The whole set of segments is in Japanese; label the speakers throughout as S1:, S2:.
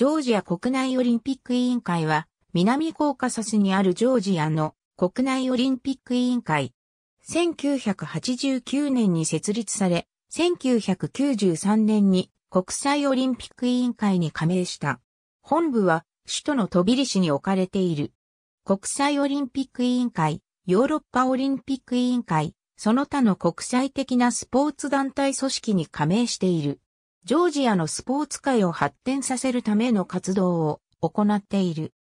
S1: ジョージア国内オリンピック委員会は、南コーカサスにあるジョージアの国内オリンピック委員会。1989年に設立され、1993年に国際オリンピック委員会に加盟した。本部は首都のトビリ市に置かれている。国際オリンピック委員会、ヨーロッパオリンピック委員会、その他の国際的なスポーツ団体組織に加盟している。ジョージアのスポーツ界を発展させるための活動を行っている。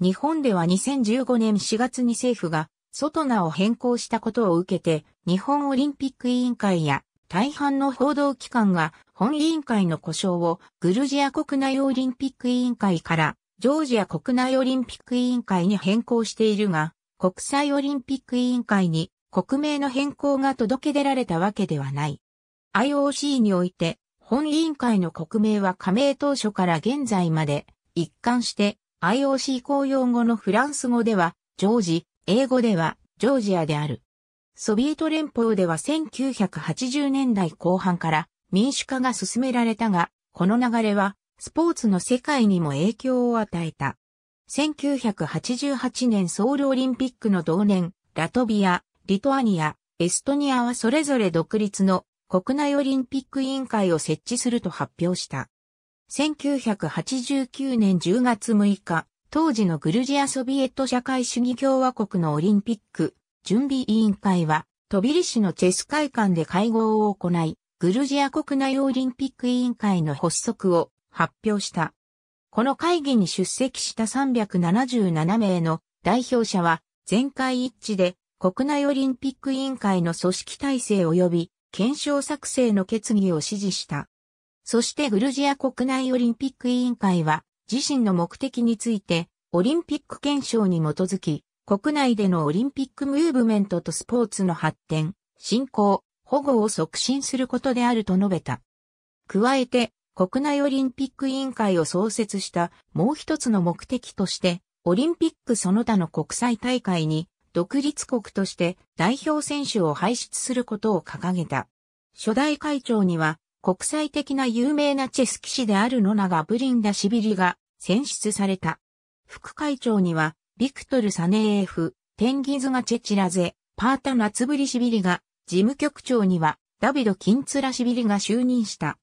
S1: 日本では2015年4月に政府が、ソトナを変更したことを受けて、日本オリンピック委員会や大半の報道機関が本委員会の故障をグルジア国内オリンピック委員会からジョージア国内オリンピック委員会に変更しているが、国際オリンピック委員会に国名の変更が届け出られたわけではない。IOC において本委員会の国名は加盟当初から現在まで一貫して IOC 公用語のフランス語ではジョージ、英語ではジョージアである。ソビエト連邦では1980年代後半から民主化が進められたが、この流れはスポーツの世界にも影響を与えた。1988年ソウルオリンピックの同年、ラトビア、リトアニア、エストニアはそれぞれ独立の国内オリンピック委員会を設置すると発表した。1989年10月6日、当時のグルジアソビエト社会主義共和国のオリンピック準備委員会は、トビリ市のチェス会館で会合を行い、グルジア国内オリンピック委員会の発足を発表した。この会議に出席した377名の代表者は、全会一致で国内オリンピック委員会の組織体制及び検証作成の決議を指示した。そしてグルジア国内オリンピック委員会は自身の目的についてオリンピック検証に基づき国内でのオリンピックムーブメントとスポーツの発展、振興、保護を促進することであると述べた。加えて国内オリンピック委員会を創設したもう一つの目的としてオリンピックその他の国際大会に独立国として代表選手を輩出することを掲げた。初代会長には国際的な有名なチェス騎士であるナガ・ブリンダシビリが選出された。副会長にはビクトル・サネエフ、テンギズガ・チェチラゼ、パータ・ナツブリシビリが、事務局長にはダビド・キンツラシビリが就任した。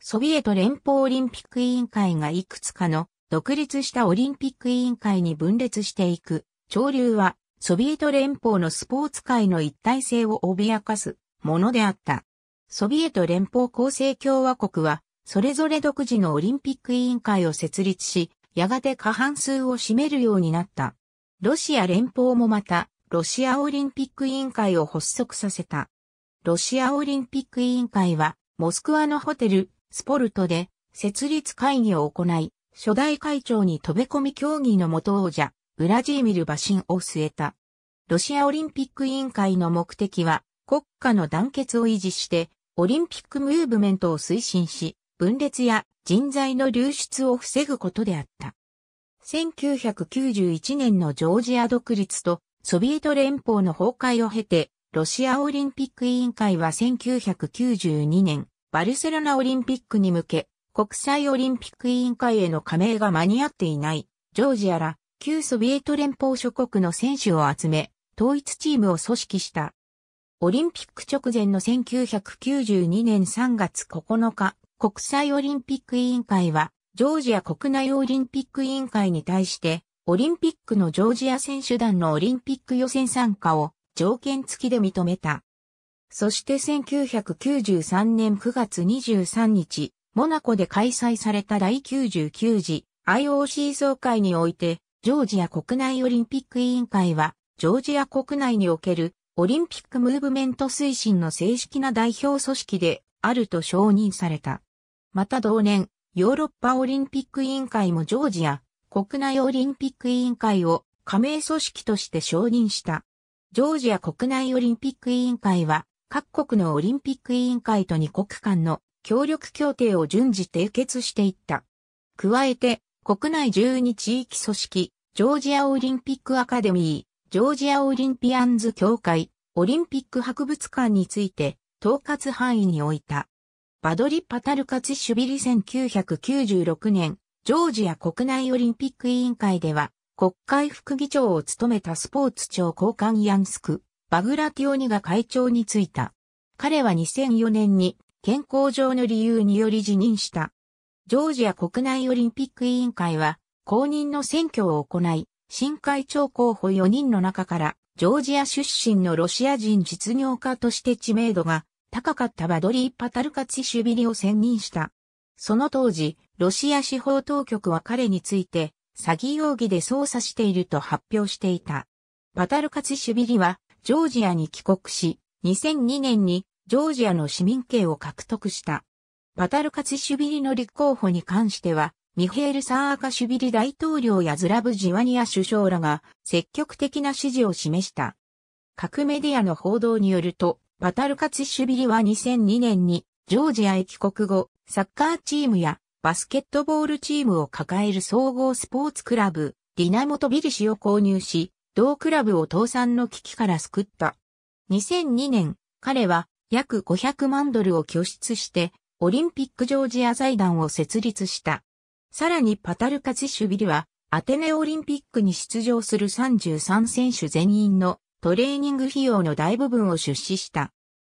S1: ソビエト連邦オリンピック委員会がいくつかの独立したオリンピック委員会に分裂していく潮流はソビエト連邦のスポーツ界の一体性を脅かすものであった。ソビエト連邦構成共和国は、それぞれ独自のオリンピック委員会を設立し、やがて過半数を占めるようになった。ロシア連邦もまた、ロシアオリンピック委員会を発足させた。ロシアオリンピック委員会は、モスクワのホテル、スポルトで、設立会議を行い、初代会長に飛べ込み協議の元王者、ウラジーミル・バシンを据えた。ロシアオリンピック委員会の目的は、国家の団結を維持して、オリンピックムーブメントを推進し、分裂や人材の流出を防ぐことであった。1991年のジョージア独立とソビエト連邦の崩壊を経て、ロシアオリンピック委員会は1992年、バルセロナオリンピックに向け、国際オリンピック委員会への加盟が間に合っていない、ジョージアら旧ソビエト連邦諸国の選手を集め、統一チームを組織した。オリンピック直前の1992年3月9日、国際オリンピック委員会は、ジョージア国内オリンピック委員会に対して、オリンピックのジョージア選手団のオリンピック予選参加を条件付きで認めた。そして1993年9月23日、モナコで開催された第99次 IOC 総会において、ジョージア国内オリンピック委員会は、ジョージア国内におけるオリンピックムーブメント推進の正式な代表組織であると承認された。また同年、ヨーロッパオリンピック委員会もジョージア国内オリンピック委員会を加盟組織として承認した。ジョージア国内オリンピック委員会は、各国のオリンピック委員会と2国間の協力協定を順次締結していった。加えて、国内12地域組織、ジョージアオリンピックアカデミー、ジョージアオリンピアンズ協会、オリンピック博物館について、統括範囲に置いた。バドリ・パタルカツシュビリ1996年、ジョージア国内オリンピック委員会では、国会副議長を務めたスポーツ庁交換ヤンスク、バグラティオニが会長に就いた。彼は2004年に健康上の理由により辞任した。ジョージア国内オリンピック委員会は、公認の選挙を行い、新会長候補4人の中から、ジョージア出身のロシア人実業家として知名度が高かったバドリー・パタルカチシュビリを選任した。その当時、ロシア司法当局は彼について、詐欺容疑で捜査していると発表していた。パタルカチシュビリは、ジョージアに帰国し、2002年にジョージアの市民権を獲得した。パタルカツシュビリの立候補に関しては、ミヘール・サーカシュビリ大統領やズラブ・ジワニア首相らが積極的な支持を示した。各メディアの報道によると、パタルカツシュビリは2002年にジョージアへ帰国後、サッカーチームやバスケットボールチームを抱える総合スポーツクラブ、ディナモトビリシを購入し、同クラブを倒産の危機から救った。2002年、彼は約500万ドルを拠出して、オリンピックジョージア財団を設立した。さらにパタルカチシュビリは、アテネオリンピックに出場する33選手全員のトレーニング費用の大部分を出資した。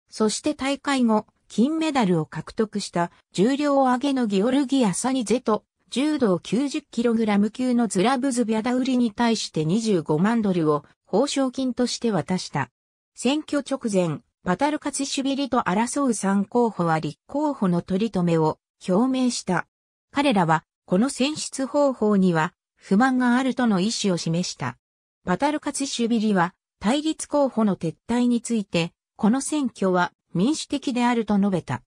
S1: そして大会後、金メダルを獲得した重量上げのギオルギア・サニゼと柔道 90kg 級のズラブズビャダウリに対して25万ドルを報奨金として渡した。選挙直前、パタルカツシュビリと争う三候補は立候補の取り留めを表明した。彼らは、この選出方法には、不満があるとの意思を示した。パタルカツシュビリは、対立候補の撤退について、この選挙は民主的であると述べた。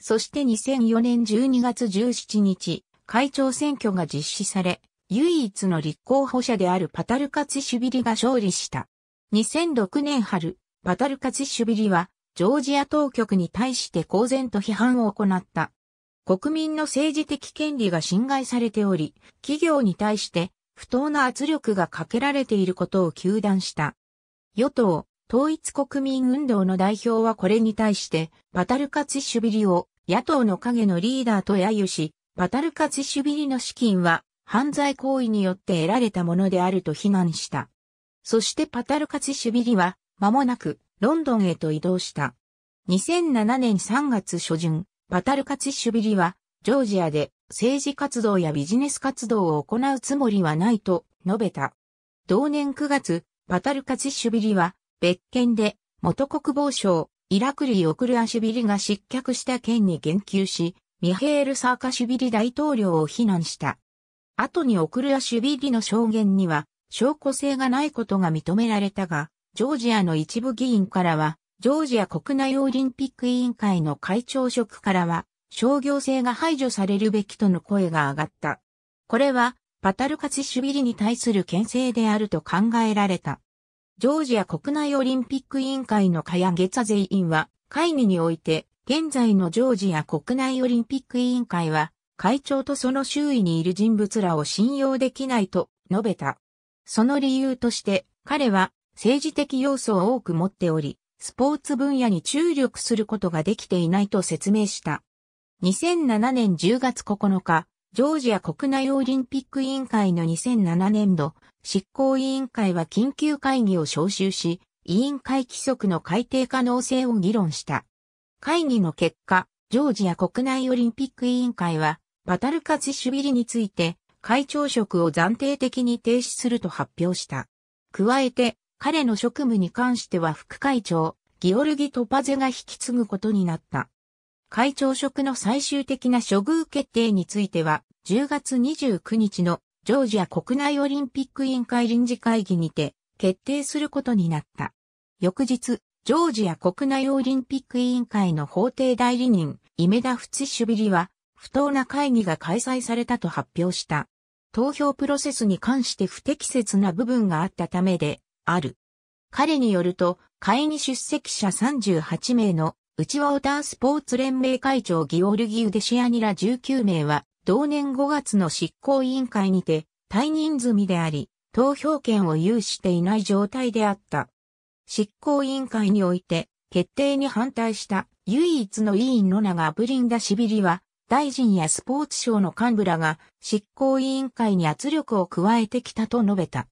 S1: そして2004年12月17日、会長選挙が実施され、唯一の立候補者であるパタルカツシュビリが勝利した。2006年春、パタルカツシュビリは、ジョージア当局に対して公然と批判を行った。国民の政治的権利が侵害されており、企業に対して不当な圧力がかけられていることを求断した。与党、統一国民運動の代表はこれに対して、パタルカツシュビリを野党の影のリーダーと揶揄し、パタルカツシュビリの資金は犯罪行為によって得られたものであると非難した。そしてパタルカツシュビリは間もなく、ロンドンへと移動した。2007年3月初旬、パタルカツシュビリは、ジョージアで政治活動やビジネス活動を行うつもりはないと述べた。同年9月、パタルカツシュビリは、別件で、元国防省、イラクリー・オクルアシュビリが失脚した件に言及し、ミヘール・サーカシュビリ大統領を非難した。後にオクルアシュビリの証言には、証拠性がないことが認められたが、ジョージアの一部議員からは、ジョージア国内オリンピック委員会の会長職からは、商業性が排除されるべきとの声が上がった。これは、パタルカチシュビリに対する牽制であると考えられた。ジョージア国内オリンピック委員会のカヤゲツァ全員は、会議において、現在のジョージア国内オリンピック委員会は、会長とその周囲にいる人物らを信用できないと述べた。その理由として、彼は政治的要素を多く持っており、スポーツ分野に注力することができていないと説明した。2007年10月9日、ジョージア国内オリンピック委員会の2007年度執行委員会は緊急会議を招集し、委員会規則の改定可能性を議論した。会議の結果、ジョージア国内オリンピック委員会は、バタルカツシュビリについて、会長職を暫定的に停止すると発表した。加えて、彼の職務に関しては副会長、ギオルギ・トパゼが引き継ぐことになった。会長職の最終的な処遇決定については、10月29日のジョージア国内オリンピック委員会臨時会議にて決定することになった。翌日、ジョージア国内オリンピック委員会の法廷代理人、イメダ・フツシュビリは、不当な会議が開催されたと発表した。投票プロセスに関して不適切な部分があったためで、ある。彼によると、会に出席者38名の、うちウォータースポーツ連盟会長ギオルギウデシアニラ19名は、同年5月の執行委員会にて、退任済みであり、投票権を有していない状態であった。執行委員会において、決定に反対した唯一の委員の長ブリンダシビリは、大臣やスポーツ省の幹部らが執行委員会に圧力を加えてきたと述べた。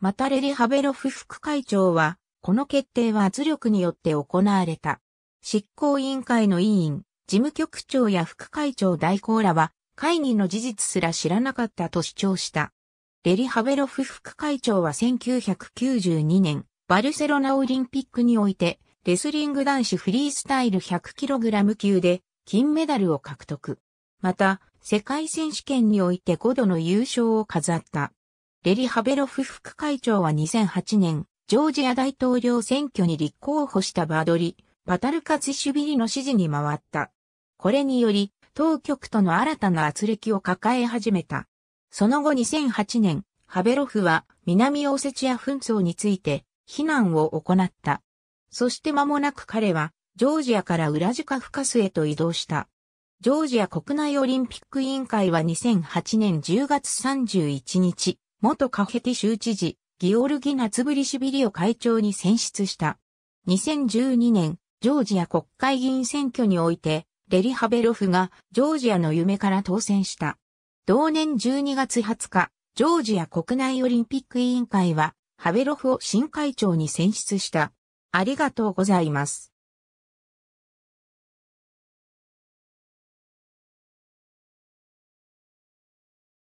S1: またレリハベロフ副会長は、この決定は圧力によって行われた。執行委員会の委員、事務局長や副会長代行らは、会議の事実すら知らなかったと主張した。レリハベロフ副会長は1992年、バルセロナオリンピックにおいて、レスリング男子フリースタイル 100kg 級で金メダルを獲得。また、世界選手権において5度の優勝を飾った。レリハベロフ副会長は2008年、ジョージア大統領選挙に立候補したバードリ、バタルカツシュビリの支持に回った。これにより、当局との新たな圧力を抱え始めた。その後2008年、ハベロフは南オセチア紛争について非難を行った。そして間もなく彼は、ジョージアからウラジカフカスへと移動した。ジョージア国内オリンピック委員会は2008年10月31日、元カフェティ州知事、ギオルギナ・ツブリシビリを会長に選出した。2012年、ジョージア国会議員選挙において、レリハベロフがジョージアの夢から当選した。同年12月20日、ジョージア国内オリンピック委員会は、ハベロフを新会長に選出した。ありがとうございます。